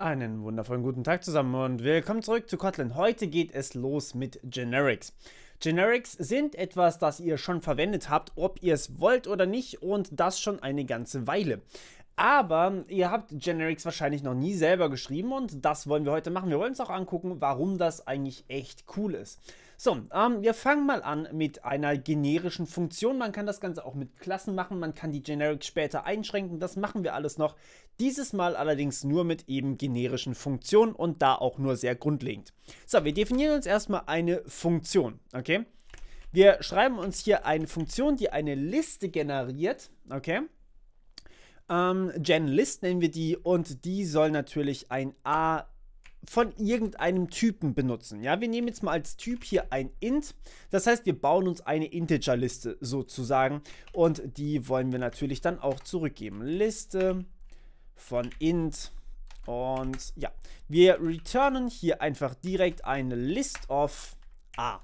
Einen wundervollen guten Tag zusammen und willkommen zurück zu Kotlin. Heute geht es los mit Generics. Generics sind etwas, das ihr schon verwendet habt, ob ihr es wollt oder nicht und das schon eine ganze Weile. Aber ihr habt Generics wahrscheinlich noch nie selber geschrieben und das wollen wir heute machen. Wir wollen uns auch angucken, warum das eigentlich echt cool ist. So, ähm, wir fangen mal an mit einer generischen Funktion. Man kann das Ganze auch mit Klassen machen, man kann die Generic später einschränken, das machen wir alles noch. Dieses Mal allerdings nur mit eben generischen Funktionen und da auch nur sehr grundlegend. So, wir definieren uns erstmal eine Funktion, okay? Wir schreiben uns hier eine Funktion, die eine Liste generiert, okay? Ähm, GenList nennen wir die und die soll natürlich ein A von irgendeinem Typen benutzen. Ja, wir nehmen jetzt mal als Typ hier ein int. Das heißt, wir bauen uns eine Integerliste sozusagen und die wollen wir natürlich dann auch zurückgeben. Liste von int und ja, wir returnen hier einfach direkt eine List of a.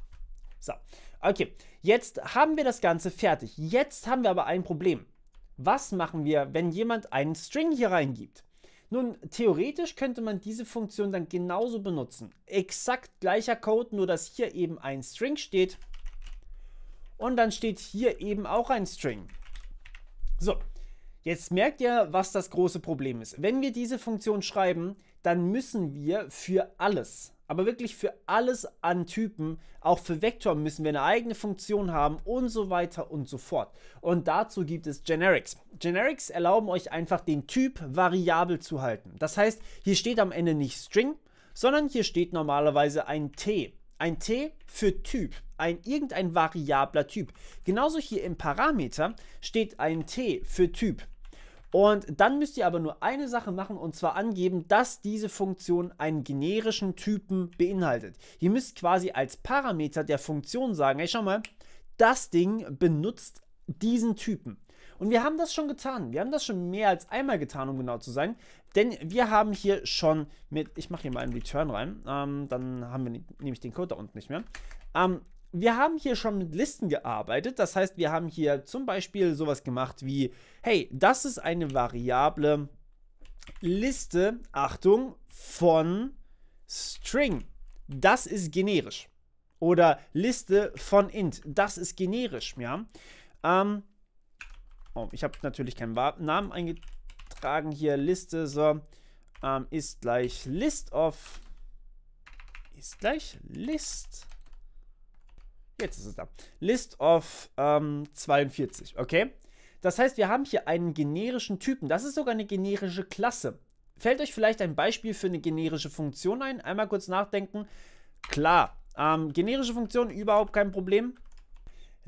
So. Okay, jetzt haben wir das Ganze fertig. Jetzt haben wir aber ein Problem. Was machen wir, wenn jemand einen String hier reingibt? Nun, theoretisch könnte man diese Funktion dann genauso benutzen. Exakt gleicher Code, nur dass hier eben ein String steht. Und dann steht hier eben auch ein String. So, Jetzt merkt ihr, was das große Problem ist. Wenn wir diese Funktion schreiben, dann müssen wir für alles, aber wirklich für alles an Typen, auch für Vektor müssen wir eine eigene Funktion haben und so weiter und so fort. Und dazu gibt es Generics. Generics erlauben euch einfach den Typ variabel zu halten. Das heißt, hier steht am Ende nicht String, sondern hier steht normalerweise ein T. Ein T für Typ, ein irgendein variabler Typ. Genauso hier im Parameter steht ein T für Typ. Und dann müsst ihr aber nur eine Sache machen und zwar angeben, dass diese Funktion einen generischen Typen beinhaltet. Ihr müsst quasi als Parameter der Funktion sagen, hey schau mal, das Ding benutzt diesen Typen. Und wir haben das schon getan. Wir haben das schon mehr als einmal getan, um genau zu sein. Denn wir haben hier schon mit, ich mache hier mal einen Return rein, ähm, dann haben wir ne, nämlich den Code da unten nicht mehr. Ähm, wir haben hier schon mit Listen gearbeitet. Das heißt, wir haben hier zum Beispiel sowas gemacht wie, hey, das ist eine Variable Liste, Achtung, von String. Das ist generisch. Oder Liste von int. Das ist generisch, ja. Ähm, oh, ich habe natürlich keinen Namen eingetragen hier. Liste, so. Ähm, ist gleich list of. Ist gleich list Jetzt ist es da. List of ähm, 42, okay? Das heißt, wir haben hier einen generischen Typen. Das ist sogar eine generische Klasse. Fällt euch vielleicht ein Beispiel für eine generische Funktion ein? Einmal kurz nachdenken. Klar, ähm, generische Funktion überhaupt kein Problem.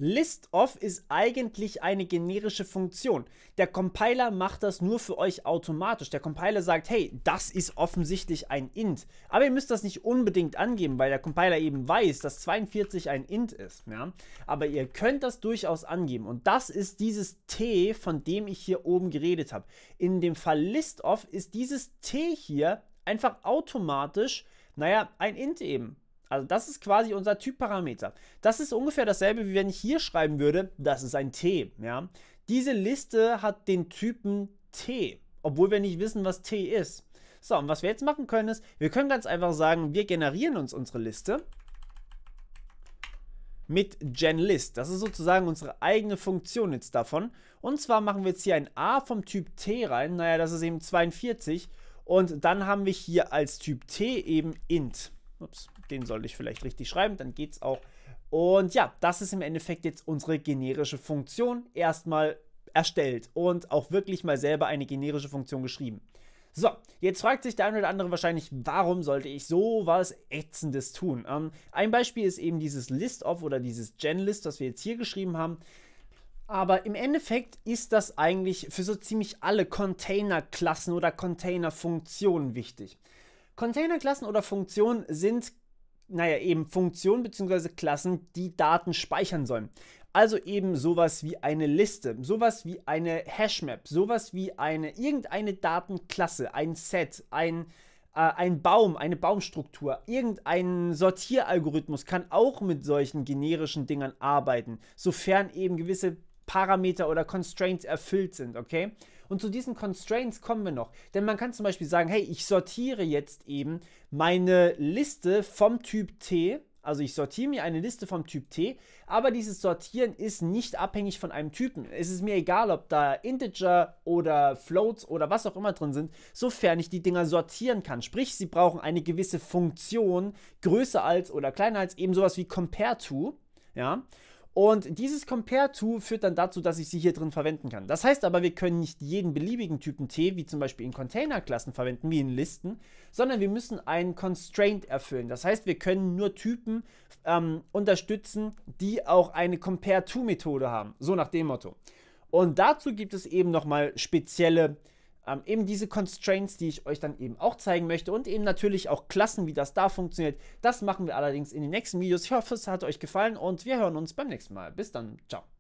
ListOf ist eigentlich eine generische Funktion. Der Compiler macht das nur für euch automatisch. Der Compiler sagt, hey, das ist offensichtlich ein int. Aber ihr müsst das nicht unbedingt angeben, weil der Compiler eben weiß, dass 42 ein int ist. Ja? Aber ihr könnt das durchaus angeben. Und das ist dieses t, von dem ich hier oben geredet habe. In dem Fall ListOf ist dieses t hier einfach automatisch, naja, ein int eben. Also das ist quasi unser Typparameter. Das ist ungefähr dasselbe, wie wenn ich hier schreiben würde, das ist ein T. Ja? Diese Liste hat den Typen T, obwohl wir nicht wissen, was T ist. So, und was wir jetzt machen können ist, wir können ganz einfach sagen, wir generieren uns unsere Liste mit genList. Das ist sozusagen unsere eigene Funktion jetzt davon. Und zwar machen wir jetzt hier ein a vom Typ t rein. Naja, das ist eben 42. Und dann haben wir hier als Typ t eben int. Ups den sollte ich vielleicht richtig schreiben, dann geht's auch. Und ja, das ist im Endeffekt jetzt unsere generische Funktion erstmal erstellt und auch wirklich mal selber eine generische Funktion geschrieben. So, jetzt fragt sich der eine oder andere wahrscheinlich, warum sollte ich sowas Ätzendes tun? Ähm, ein Beispiel ist eben dieses List-Off oder dieses Gen-List, was wir jetzt hier geschrieben haben. Aber im Endeffekt ist das eigentlich für so ziemlich alle Container-Klassen oder Container-Funktionen wichtig. Container-Klassen oder Funktionen sind naja, eben Funktionen bzw. Klassen, die Daten speichern sollen. Also eben sowas wie eine Liste, sowas wie eine Hashmap, sowas wie eine irgendeine Datenklasse, ein Set, ein, äh, ein Baum, eine Baumstruktur, irgendein Sortieralgorithmus kann auch mit solchen generischen Dingern arbeiten, sofern eben gewisse Parameter oder Constraints erfüllt sind, okay? Und zu diesen Constraints kommen wir noch. Denn man kann zum Beispiel sagen, hey, ich sortiere jetzt eben meine Liste vom Typ T. Also ich sortiere mir eine Liste vom Typ T, aber dieses Sortieren ist nicht abhängig von einem Typen. Es ist mir egal, ob da Integer oder Floats oder was auch immer drin sind, sofern ich die Dinger sortieren kann. Sprich, sie brauchen eine gewisse Funktion, größer als oder kleiner als eben sowas wie compare to, ja? Und dieses Compare To führt dann dazu, dass ich sie hier drin verwenden kann. Das heißt aber, wir können nicht jeden beliebigen Typen T, wie zum Beispiel in Container-Klassen verwenden, wie in Listen, sondern wir müssen einen Constraint erfüllen. Das heißt, wir können nur Typen ähm, unterstützen, die auch eine Compare To Methode haben. So nach dem Motto. Und dazu gibt es eben nochmal spezielle ähm, eben diese Constraints, die ich euch dann eben auch zeigen möchte und eben natürlich auch Klassen, wie das da funktioniert. Das machen wir allerdings in den nächsten Videos. Ich hoffe, es hat euch gefallen und wir hören uns beim nächsten Mal. Bis dann, ciao.